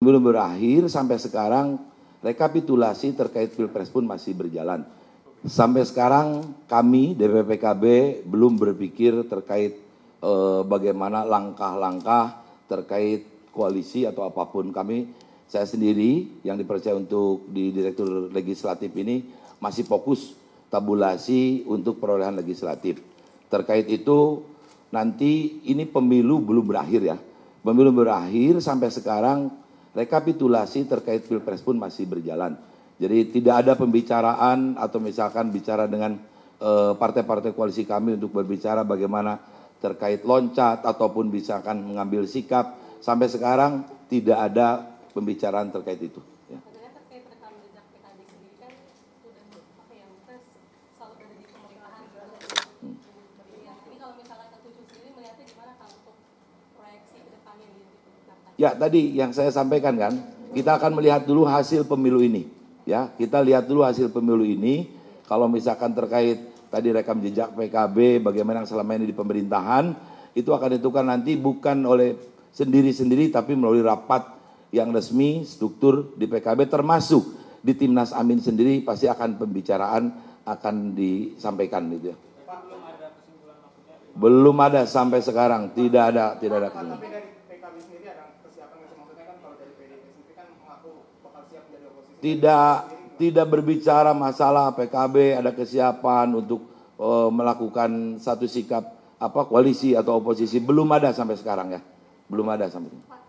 Belum berakhir sampai sekarang rekapitulasi terkait Pilpres pun masih berjalan. Sampai sekarang kami DPPKB belum berpikir terkait e, bagaimana langkah-langkah terkait koalisi atau apapun. Kami saya sendiri yang dipercaya untuk di Direktur Legislatif ini masih fokus tabulasi untuk perolehan legislatif. Terkait itu nanti ini pemilu belum berakhir ya. Pemilu berakhir sampai sekarang rekapitulasi terkait pilpres pun masih berjalan. Jadi tidak ada pembicaraan atau misalkan bicara dengan eh, partai-partai koalisi kami untuk berbicara bagaimana terkait loncat ataupun misalkan mengambil sikap. Sampai sekarang tidak ada pembicaraan terkait itu. Ya tadi yang saya sampaikan kan, kita akan melihat dulu hasil pemilu ini. Ya, kita lihat dulu hasil pemilu ini. Kalau misalkan terkait tadi rekam jejak PKB, bagaimana yang selama ini di pemerintahan, itu akan ditentukan nanti bukan oleh sendiri-sendiri, tapi melalui rapat yang resmi, struktur di PKB, termasuk di Timnas Amin sendiri pasti akan pembicaraan akan disampaikan gitu ya. belum ada sampai sekarang, tidak ada, tidak ada kesimpulan. tidak tidak berbicara masalah PKB ada kesiapan untuk uh, melakukan satu sikap apa koalisi atau oposisi belum ada sampai sekarang ya belum ada sampai sekarang.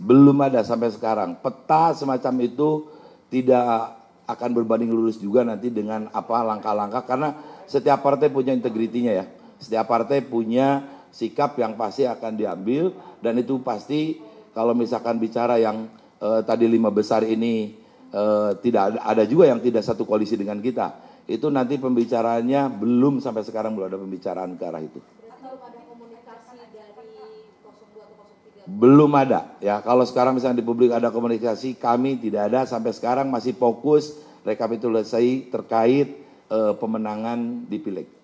Belum ada sampai sekarang. Peta semacam itu tidak akan berbanding lurus juga nanti dengan apa langkah-langkah karena setiap partai punya integritinya ya. Setiap partai punya sikap yang pasti akan diambil dan itu pasti kalau misalkan bicara yang eh, tadi lima besar ini eh, tidak ada, ada juga yang tidak satu koalisi dengan kita. Itu nanti pembicaraannya belum sampai sekarang belum ada pembicaraan ke arah itu. Belum ada ya. Kalau sekarang misalnya di publik ada komunikasi, kami tidak ada sampai sekarang masih fokus rekapitulasi terkait uh, pemenangan di pileg.